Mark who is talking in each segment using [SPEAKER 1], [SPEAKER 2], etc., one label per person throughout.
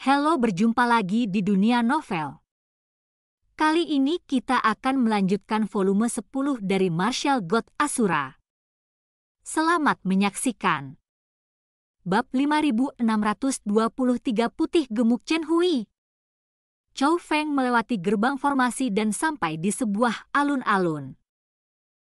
[SPEAKER 1] Halo, berjumpa lagi di dunia novel. Kali ini kita akan melanjutkan volume 10 dari Marshall God Asura. Selamat menyaksikan. Bab 5623 Putih Gemuk Chen Hui. Chou Feng melewati gerbang formasi dan sampai di sebuah alun-alun.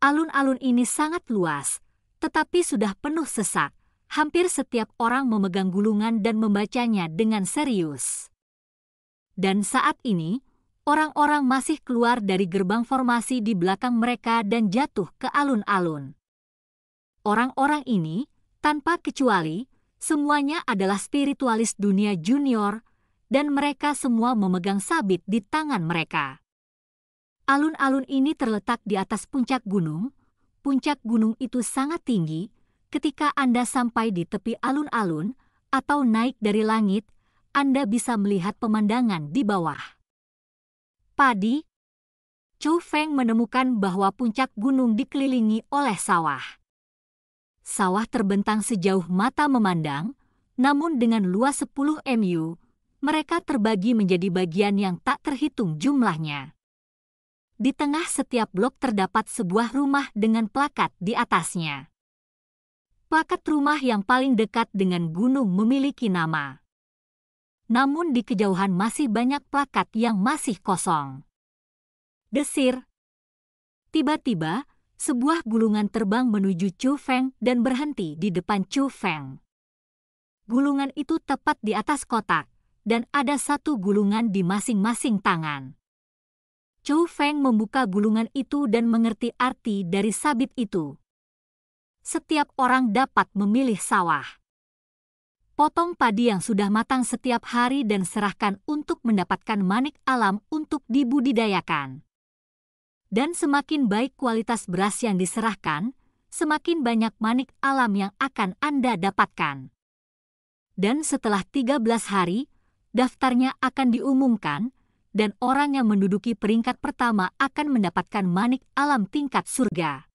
[SPEAKER 1] Alun-alun ini sangat luas, tetapi sudah penuh sesak hampir setiap orang memegang gulungan dan membacanya dengan serius. Dan saat ini, orang-orang masih keluar dari gerbang formasi di belakang mereka dan jatuh ke alun-alun. Orang-orang ini, tanpa kecuali, semuanya adalah spiritualis dunia junior, dan mereka semua memegang sabit di tangan mereka. Alun-alun ini terletak di atas puncak gunung. Puncak gunung itu sangat tinggi, Ketika Anda sampai di tepi alun-alun atau naik dari langit, Anda bisa melihat pemandangan di bawah. Padi Chou Feng menemukan bahwa puncak gunung dikelilingi oleh sawah. Sawah terbentang sejauh mata memandang, namun dengan luas 10 MU, mereka terbagi menjadi bagian yang tak terhitung jumlahnya. Di tengah setiap blok terdapat sebuah rumah dengan plakat di atasnya paket rumah yang paling dekat dengan gunung memiliki nama. Namun di kejauhan masih banyak plakat yang masih kosong. Desir. Tiba-tiba, sebuah gulungan terbang menuju Chu Feng dan berhenti di depan Chu Feng. Gulungan itu tepat di atas kotak, dan ada satu gulungan di masing-masing tangan. Chu Feng membuka gulungan itu dan mengerti arti dari sabit itu setiap orang dapat memilih sawah. Potong padi yang sudah matang setiap hari dan serahkan untuk mendapatkan manik alam untuk dibudidayakan. Dan semakin baik kualitas beras yang diserahkan, semakin banyak manik alam yang akan Anda dapatkan. Dan setelah 13 hari, daftarnya akan diumumkan, dan orang yang menduduki peringkat pertama akan mendapatkan manik alam tingkat surga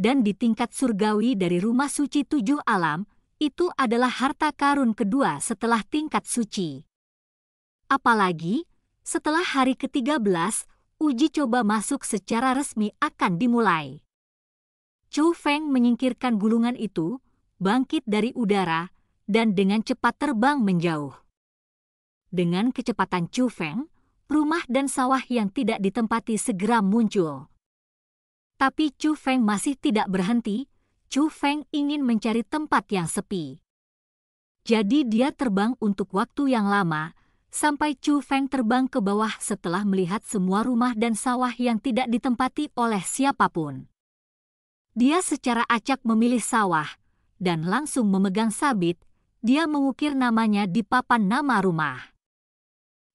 [SPEAKER 1] dan di tingkat surgawi dari rumah suci tujuh alam, itu adalah harta karun kedua setelah tingkat suci. Apalagi, setelah hari ke-13, uji coba masuk secara resmi akan dimulai. Chu Feng menyingkirkan gulungan itu, bangkit dari udara, dan dengan cepat terbang menjauh. Dengan kecepatan Chu Feng, rumah dan sawah yang tidak ditempati segera muncul. Tapi Chu Feng masih tidak berhenti, Chu Feng ingin mencari tempat yang sepi. Jadi dia terbang untuk waktu yang lama, sampai Chu Feng terbang ke bawah setelah melihat semua rumah dan sawah yang tidak ditempati oleh siapapun. Dia secara acak memilih sawah, dan langsung memegang sabit, dia mengukir namanya di papan nama rumah.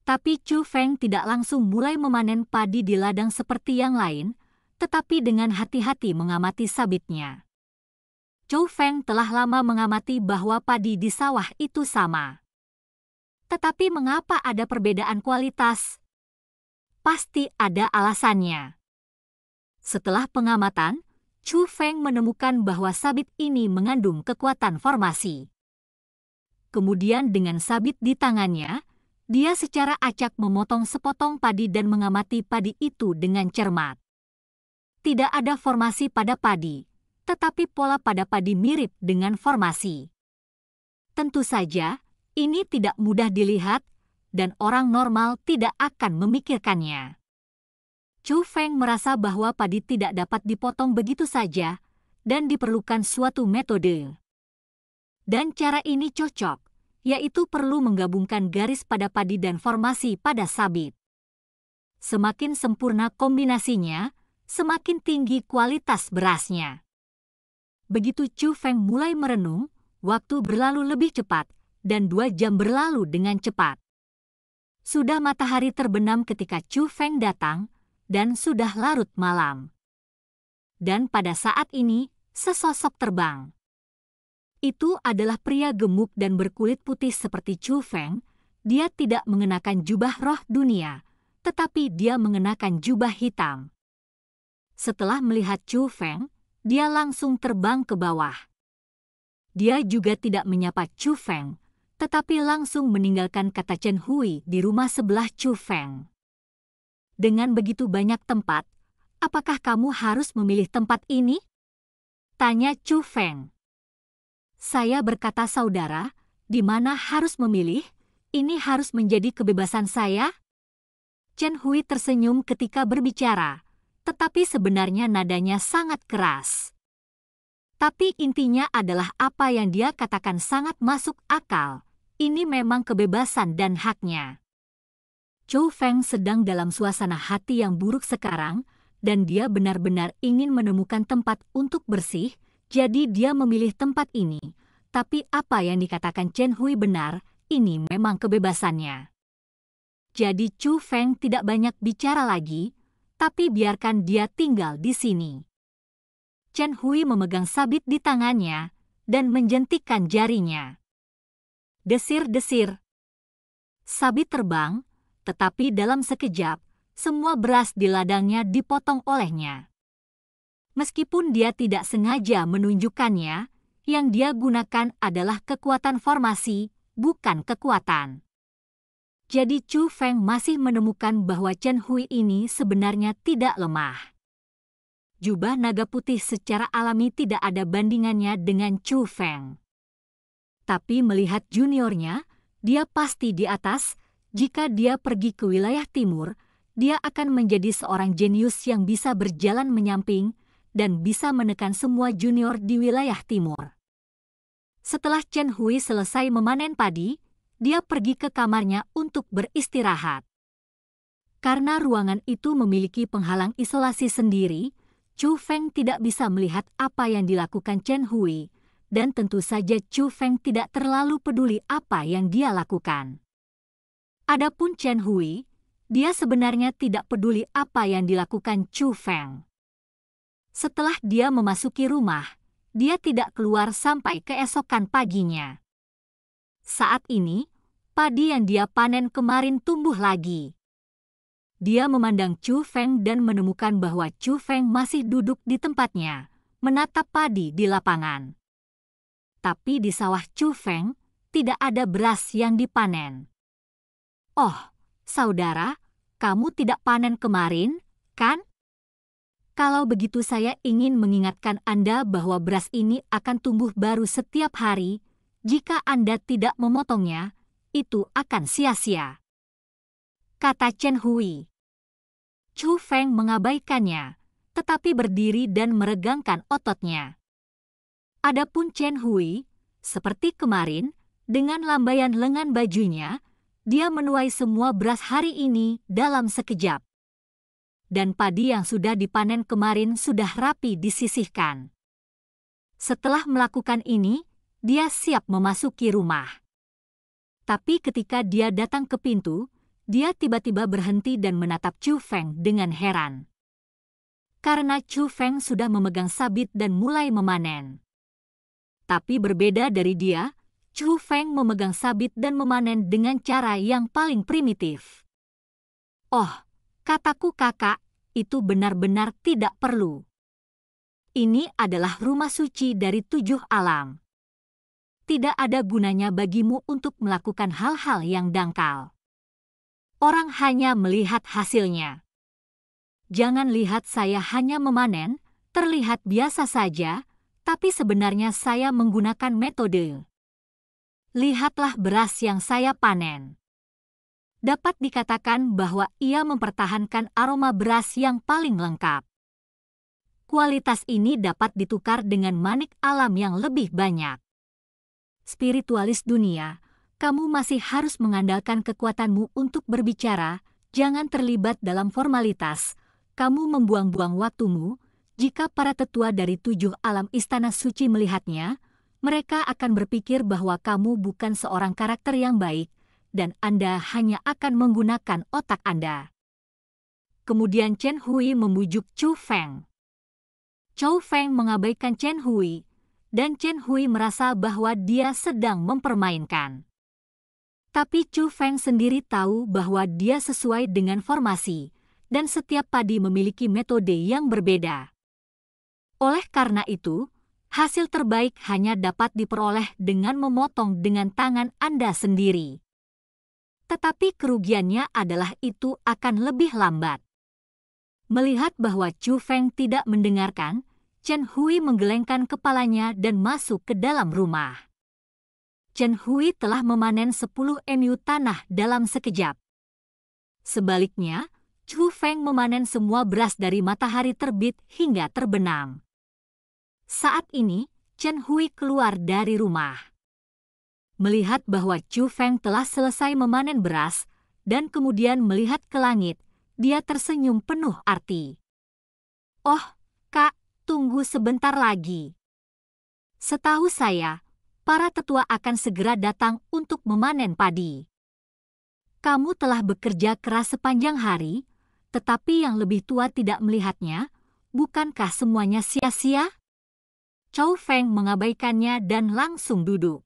[SPEAKER 1] Tapi Chu Feng tidak langsung mulai memanen padi di ladang seperti yang lain, tetapi dengan hati-hati mengamati sabitnya. Chu Feng telah lama mengamati bahwa padi di sawah itu sama. Tetapi mengapa ada perbedaan kualitas? Pasti ada alasannya. Setelah pengamatan, Chu Feng menemukan bahwa sabit ini mengandung kekuatan formasi. Kemudian dengan sabit di tangannya, dia secara acak memotong sepotong padi dan mengamati padi itu dengan cermat tidak ada formasi pada padi, tetapi pola pada padi mirip dengan formasi. Tentu saja, ini tidak mudah dilihat dan orang normal tidak akan memikirkannya. Chu Feng merasa bahwa padi tidak dapat dipotong begitu saja dan diperlukan suatu metode. Dan cara ini cocok, yaitu perlu menggabungkan garis pada padi dan formasi pada sabit. Semakin sempurna kombinasinya, semakin tinggi kualitas berasnya. Begitu Chu Feng mulai merenung, waktu berlalu lebih cepat, dan dua jam berlalu dengan cepat. Sudah matahari terbenam ketika Chu Feng datang, dan sudah larut malam. Dan pada saat ini, sesosok terbang. Itu adalah pria gemuk dan berkulit putih seperti Chu Feng. Dia tidak mengenakan jubah roh dunia, tetapi dia mengenakan jubah hitam. Setelah melihat Chu Feng, dia langsung terbang ke bawah. Dia juga tidak menyapa Chu Feng, tetapi langsung meninggalkan kata Chen Hui di rumah sebelah Chu Feng. Dengan begitu banyak tempat, apakah kamu harus memilih tempat ini? Tanya Chu Feng. Saya berkata saudara, di mana harus memilih, ini harus menjadi kebebasan saya? Chen Hui tersenyum ketika berbicara tetapi sebenarnya nadanya sangat keras. Tapi intinya adalah apa yang dia katakan sangat masuk akal. Ini memang kebebasan dan haknya. Chou Feng sedang dalam suasana hati yang buruk sekarang, dan dia benar-benar ingin menemukan tempat untuk bersih, jadi dia memilih tempat ini. Tapi apa yang dikatakan Chen Hui benar, ini memang kebebasannya. Jadi Chu Feng tidak banyak bicara lagi, tapi biarkan dia tinggal di sini. Chen Hui memegang sabit di tangannya dan menjentikkan jarinya. Desir-desir. Sabit terbang, tetapi dalam sekejap, semua beras di ladangnya dipotong olehnya. Meskipun dia tidak sengaja menunjukkannya, yang dia gunakan adalah kekuatan formasi, bukan kekuatan. Jadi Chu Feng masih menemukan bahwa Chen Hui ini sebenarnya tidak lemah. Jubah naga putih secara alami tidak ada bandingannya dengan Chu Feng. Tapi melihat juniornya, dia pasti di atas. Jika dia pergi ke wilayah timur, dia akan menjadi seorang jenius yang bisa berjalan menyamping dan bisa menekan semua junior di wilayah timur. Setelah Chen Hui selesai memanen padi, dia pergi ke kamarnya untuk beristirahat. Karena ruangan itu memiliki penghalang isolasi sendiri, Chu Feng tidak bisa melihat apa yang dilakukan Chen Hui, dan tentu saja Chu Feng tidak terlalu peduli apa yang dia lakukan. Adapun Chen Hui, dia sebenarnya tidak peduli apa yang dilakukan Chu Feng. Setelah dia memasuki rumah, dia tidak keluar sampai keesokan paginya. Saat ini, padi yang dia panen kemarin tumbuh lagi. Dia memandang Chu Feng dan menemukan bahwa Chu Feng masih duduk di tempatnya, menatap padi di lapangan. Tapi di sawah Chu Feng, tidak ada beras yang dipanen. Oh, saudara, kamu tidak panen kemarin, kan? Kalau begitu saya ingin mengingatkan Anda bahwa beras ini akan tumbuh baru setiap hari, jika Anda tidak memotongnya, itu akan sia-sia. Kata Chen Hui. Chu Feng mengabaikannya, tetapi berdiri dan meregangkan ototnya. Adapun Chen Hui, seperti kemarin, dengan lambaian lengan bajunya, dia menuai semua beras hari ini dalam sekejap. Dan padi yang sudah dipanen kemarin sudah rapi disisihkan. Setelah melakukan ini, dia siap memasuki rumah. Tapi ketika dia datang ke pintu, dia tiba-tiba berhenti dan menatap Chu Feng dengan heran. Karena Chu Feng sudah memegang sabit dan mulai memanen. Tapi berbeda dari dia, Chu Feng memegang sabit dan memanen dengan cara yang paling primitif. Oh, kataku kakak, itu benar-benar tidak perlu. Ini adalah rumah suci dari tujuh alam tidak ada gunanya bagimu untuk melakukan hal-hal yang dangkal. Orang hanya melihat hasilnya. Jangan lihat saya hanya memanen, terlihat biasa saja, tapi sebenarnya saya menggunakan metode. Lihatlah beras yang saya panen dapat dikatakan bahwa ia mempertahankan aroma beras yang paling lengkap. Kualitas ini dapat ditukar dengan manik alam yang lebih banyak spiritualis dunia, kamu masih harus mengandalkan kekuatanmu untuk berbicara, jangan terlibat dalam formalitas. Kamu membuang-buang waktumu, jika para tetua dari tujuh alam istana suci melihatnya, mereka akan berpikir bahwa kamu bukan seorang karakter yang baik, dan Anda hanya akan menggunakan otak Anda. Kemudian Chen Hui memujuk Chu Feng. Chou Feng mengabaikan Chen Hui, dan Chen Hui merasa bahwa dia sedang mempermainkan. Tapi Chu Feng sendiri tahu bahwa dia sesuai dengan formasi, dan setiap padi memiliki metode yang berbeda. Oleh karena itu, hasil terbaik hanya dapat diperoleh dengan memotong dengan tangan Anda sendiri. Tetapi kerugiannya adalah itu akan lebih lambat. Melihat bahwa Chu Feng tidak mendengarkan, Chen Hui menggelengkan kepalanya dan masuk ke dalam rumah. Chen Hui telah memanen 10 MU tanah dalam sekejap. Sebaliknya, Chu Feng memanen semua beras dari matahari terbit hingga terbenam. Saat ini, Chen Hui keluar dari rumah. Melihat bahwa Chu Feng telah selesai memanen beras dan kemudian melihat ke langit, dia tersenyum penuh arti. Oh, tunggu sebentar lagi. Setahu saya, para tetua akan segera datang untuk memanen padi. Kamu telah bekerja keras sepanjang hari, tetapi yang lebih tua tidak melihatnya, bukankah semuanya sia-sia? Chow Feng mengabaikannya dan langsung duduk.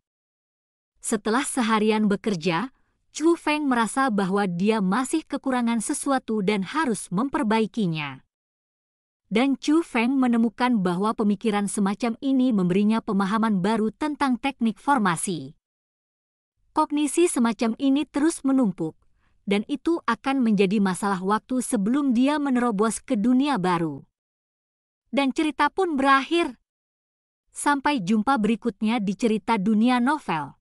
[SPEAKER 1] Setelah seharian bekerja, Chu Feng merasa bahwa dia masih kekurangan sesuatu dan harus memperbaikinya dan Chu Feng menemukan bahwa pemikiran semacam ini memberinya pemahaman baru tentang teknik formasi. Kognisi semacam ini terus menumpuk, dan itu akan menjadi masalah waktu sebelum dia menerobos ke dunia baru. Dan cerita pun berakhir. Sampai jumpa berikutnya di cerita dunia novel.